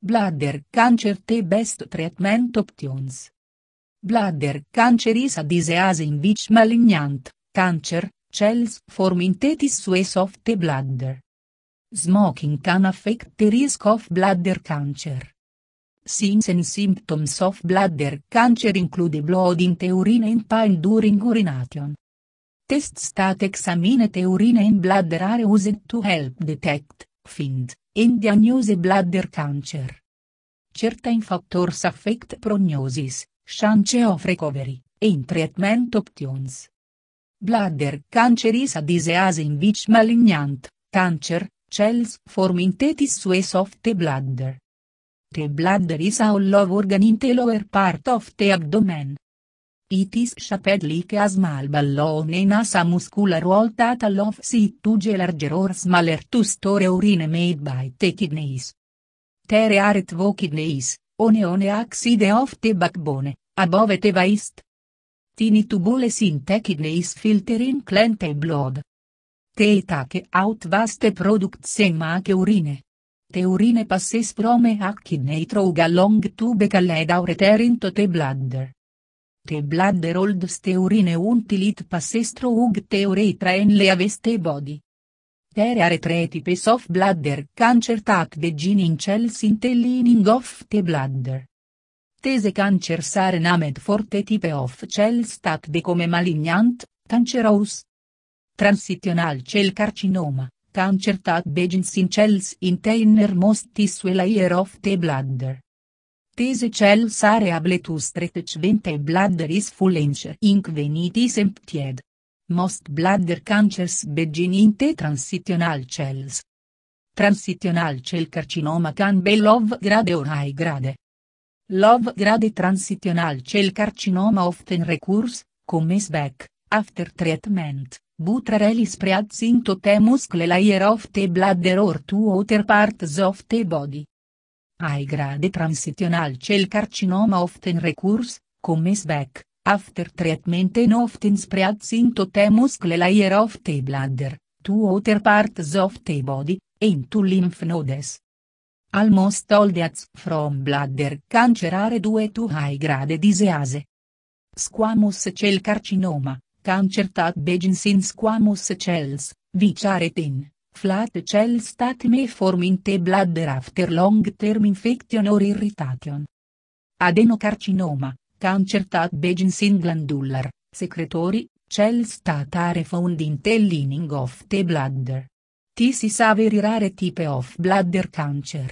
Bladder Cancer T Best Treatment Options. Bladder Cancer is a disease in which malignant, cancer, cells form in the tissues of the bladder. Smoking can affect the risk of bladder cancer. Signs and symptoms of bladder cancer include blood in the urine and pain during urination. Test stat examine the urine and bladder are used to help detect, find, diagnose bladder cancer. Certain factors affect prognosis, chance of recovery, in treatment options. Bladder cancer is a disease in which malignant, cancer, cells form in the tissues of the bladder. The bladder is all over organ in the lower part of the abdomen, Itis chapedli che in asa muscular voltata lof si tu larger or smaller tu store urine made by te kidneys. Tere aret vo kidneys, one one axide of te backbone, above te vaist. Tini tubule sin te kidneys filterin clente blood. Te itache out vaste product sem semache urine. Te urine passes prome a kidney trouga long tube calledaure terin to te bladder te old steurine untilit passestro ug teorei en le aveste body. Tere are tre types of bladder cancer tac in cells intellining of the bladder. Tese cancer sare named forte type of cells tac de come malignant, cancerous. Transitional cell carcinoma, cancer tac begins in cells intainer most tissue layer of the bladder. These cells are able to stretch when bladder is full inch inc venitis emptied. Most bladder cancers begin in the transitional cells. Transitional cell carcinoma can be love grade or high grade. Love grade transitional cell carcinoma often recurs, comes back, after treatment, but rarely spreads into the muscle layer of the bladder or two other parts of the body. High-grade transitional cell carcinoma often recurs, comes back, after treatment and often spreads into the muscle layer of the bladder, to other parts of the body, and to lymph nodes. Almost all deaths from bladder cancer are due to high-grade disease. Squamous cell carcinoma, cancer that begins in squamous cells, which are thin, flat cell stat may form in the bladder after long-term infection or irritation. Adenocarcinoma, cancer that begins in glandular, secretory, cell stat are found in the lining of the bladder. This are very rare type of bladder cancer.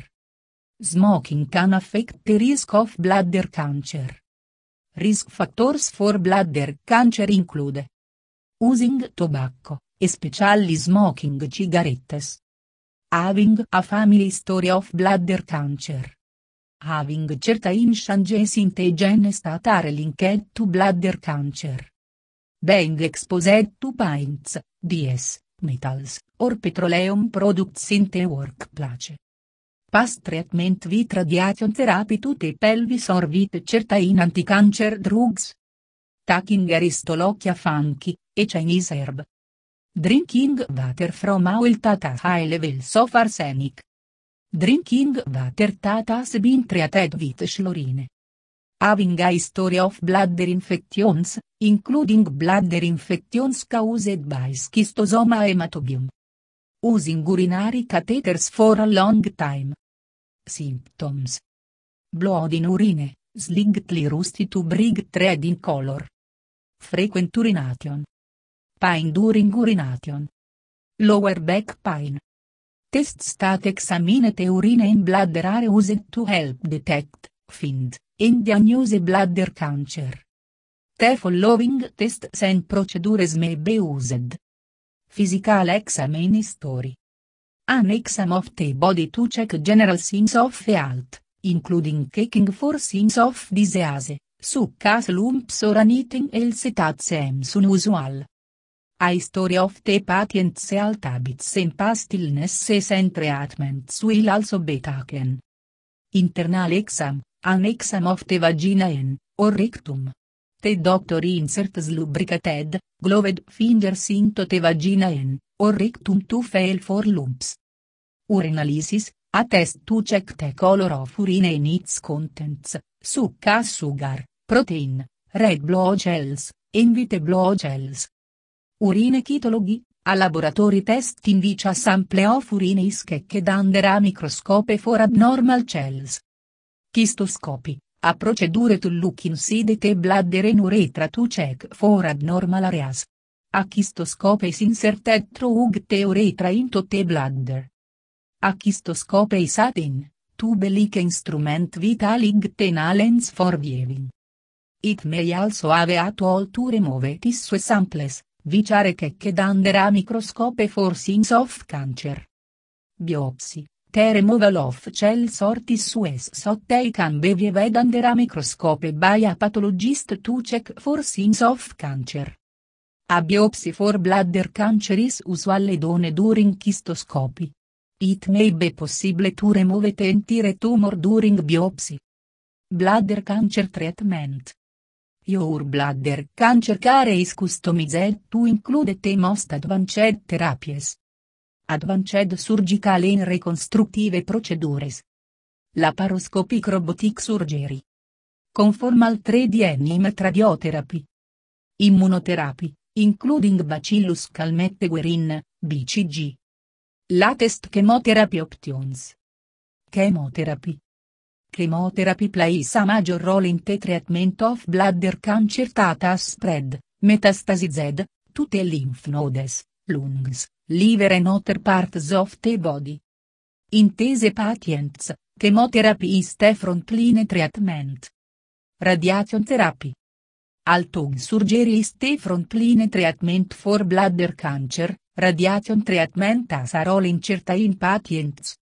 Smoking can affect the risk of bladder cancer. Risk factors for bladder cancer include using tobacco e speciali smoking cigarettes. Having a family story of bladder cancer. Having certain changes in the gene state are linked to bladder cancer. Being exposed to paints, DS, metals, or petroleum products in the workplace. Past treatment with radiation therapy to the pelvis or with certain anti-cancer drugs. Taking aristolochia funky, e Chinese herb. Drinking water from oil tata high levels of arsenic. Drinking water tatas been treated with chlorine. Having a history of bladder infections, including bladder infections caused by schistosoma hematobium. Using urinary catheters for a long time. Symptoms. Blood in urine, slightly rusty to bright red in color. Frequent urination. Pine during urination. Lower back pain. Test stat examined urine in bladder are used to help detect, find, and diagnose bladder cancer. The following test and procedures may be used. Physical examine story. An exam of the body to check general signs of health, including checking for signs of disease, such as lumps or anything else that seems unusual. A story of the patient's health habits and past illnesses and treatments will also be taken. Internal exam, an exam of the vagina and, or rectum. The doctor inserts lubricated, gloved fingers into the vagina and, or rectum to fail for lumps. Urinalysis, a test to check the color of urine and its contents, succa sugar, protein, red blood cells, and white blood cells. Urine chitologhi, a laboratori test in vicia sample of urine ischecche under microscope for abnormal cells. Chistoscopi, a procedure to look inside the bladder and uretra to check for abnormal areas. A chistoscope is inserted through the uretra into the bladder. A chistoscope is added, to belic instrument vitalig tenalens for viewing. It may also have at all to remove tissue samples. Viciare checche under a microscope for signs of cancer. Biopsi, te removal of cell sortis US so they can be viewed under a microscope by a pathologist to check for signs of cancer. A biopsy for bladder cancer is usual done during cystoscopy. It may be possible to remove the entire tumor during biopsy. Bladder cancer treatment. Your bladder cancer care is customized to include the most advanced therapies. Advanced surgical in reconstructive procedures. Laparoscopic robotic surgery. Conformal 3D anime radiotherapy. Immunotherapy, including Bacillus calmette-guerin, BCG. Latest chemotherapy options. Chemotherapy chemotherapy plays a major role in the treatment of bladder cancer tata has spread, metastasized, to the lymph nodes, lungs, liver and other parts of the body. Intese patients, chemotherapy is the frontline treatment. Radiation therapy. Altug surgery is the frontline treatment for bladder cancer, radiation treatment as a role in certain patients.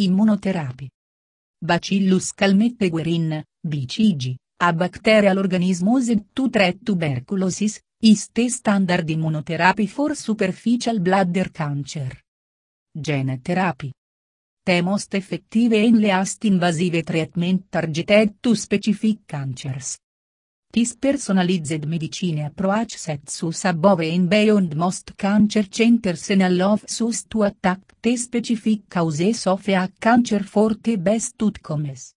Immunotherapy. Bacillus calmette guerin, BCG, a bacterial organismosed to treat tuberculosis, is the standard immunotherapy for superficial bladder cancer. Gene therapy. The most effective and least invasive treatment targeted to specific cancers. This personalized medicine approach sets us above and beyond most cancer centers and allows us to attack the specific causes of a cancer for the best outcomes.